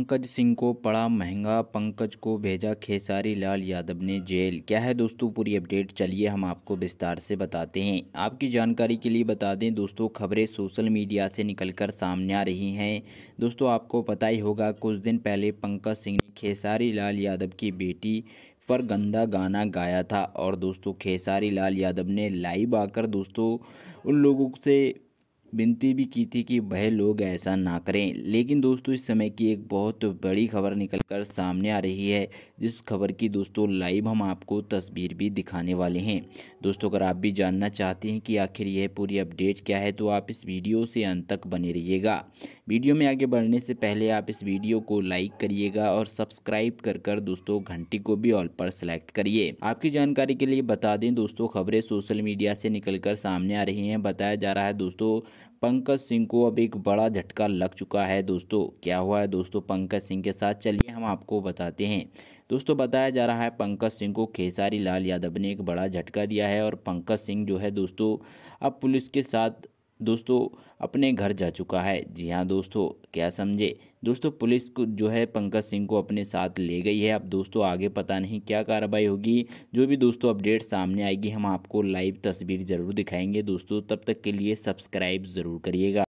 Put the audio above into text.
पंकज सिंह को पड़ा महंगा पंकज को भेजा खेसारी लाल यादव ने जेल क्या है दोस्तों पूरी अपडेट चलिए हम आपको विस्तार से बताते हैं आपकी जानकारी के लिए बता दें दोस्तों खबरें सोशल मीडिया से निकलकर सामने आ रही हैं दोस्तों आपको पता ही होगा कुछ दिन पहले पंकज सिंह ने खेसारी लाल यादव की बेटी पर गंदा गाना गाया था और दोस्तों खेसारी लाल यादव ने लाइव आकर दोस्तों उन लोगों से विनती भी की थी कि वह लोग ऐसा ना करें लेकिन दोस्तों इस समय की एक बहुत बड़ी खबर निकल कर सामने आ रही है जिस खबर की दोस्तों लाइव हम आपको तस्वीर भी दिखाने वाले हैं दोस्तों अगर आप भी जानना चाहते हैं कि आखिर यह पूरी अपडेट क्या है तो आप इस वीडियो से अंत तक बने रहिएगा वीडियो में आगे बढ़ने से पहले आप इस वीडियो को लाइक करिएगा और सब्सक्राइब कर कर दोस्तों घंटी को भी ऑल पर सेलेक्ट करिए आपकी जानकारी के लिए बता दें दोस्तों खबरें सोशल मीडिया से कर सामने आ रही हैं बताया जा रहा है दोस्तों पंकज सिंह को अब एक बड़ा झटका लग चुका है दोस्तों क्या हुआ है दोस्तों पंकज सिंह के साथ चलिए हम आपको बताते हैं दोस्तों बताया जा रहा है पंकज सिंह को खेसारी लाल यादव ने एक बड़ा झटका दिया है और पंकज सिंह जो है दोस्तों अब पुलिस के साथ दोस्तों अपने घर जा चुका है जी हाँ दोस्तों क्या समझे दोस्तों पुलिस को जो है पंकज सिंह को अपने साथ ले गई है अब दोस्तों आगे पता नहीं क्या कार्रवाई होगी जो भी दोस्तों अपडेट सामने आएगी हम आपको लाइव तस्वीर ज़रूर दिखाएंगे दोस्तों तब तक के लिए सब्सक्राइब ज़रूर करिएगा